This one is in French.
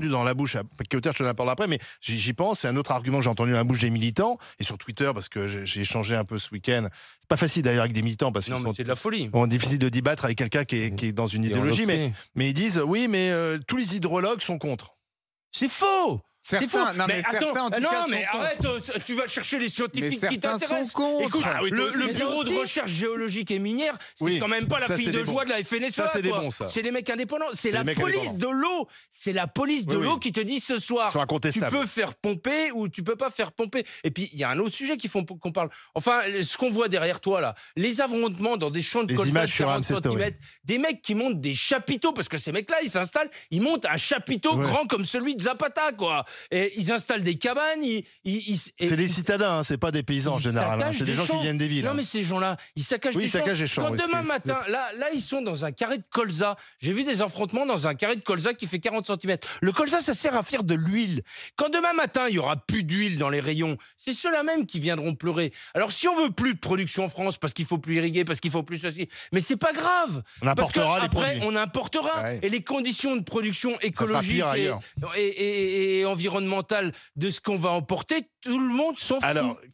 dans la bouche à je te la parle après, mais j'y pense. C'est un autre argument que j'ai entendu à la bouche des militants et sur Twitter parce que j'ai échangé un peu ce week-end. C'est pas facile d'ailleurs avec des militants parce que c'est de la folie. On difficile de débattre avec quelqu'un qui, est dans une idéologie, mais, mais ils disent oui, mais euh, tous les hydrologues sont contre. C'est faux. Certains, non, mais, attends, non, mais arrête, euh, tu vas chercher les scientifiques qui t'intéressent. Ah le, bureau de recherche géologique et minière, c'est quand même pas la fille de joie de la FNSA. c'est des bons, ça. C'est des mecs indépendants. C'est la, police de l'eau. C'est la police de l'eau qui te dit ce soir, tu peux faire pomper ou tu peux pas faire pomper. Et puis, il y a un autre sujet qui font qu'on parle. Enfin, ce qu'on voit derrière toi, là, les avrondements dans des champs de colza des mecs qui montent des chapiteaux, parce que ces mecs-là, ils s'installent, ils montent un chapiteau grand comme celui de Zapata, quoi. Et ils installent des cabanes. c'est des citadins, hein, c'est pas des paysans en général. Hein. c'est des, gens qui viennent des villes. Non, hein. mais ces gens-là, ils saccagent, oui, des ils saccagent champs. Quand demain matin, là, là, ils sont dans un carré de colza. J'ai vu des affrontements dans un carré de colza qui fait 40 cm. Le colza, ça sert à faire de l'huile. Quand demain matin, il y aura plus d'huile dans les rayons, c'est ceux-là même qui viendront pleurer. Alors, si on veut plus de production en France, parce qu'il faut plus irriguer, parce qu'il faut plus ceci, mais c'est pas grave. On importera parce que, après, on importera. Et les conditions de production écologiques et, et, et, et environnementale de ce qu'on va emporter, tout le monde s'en fout.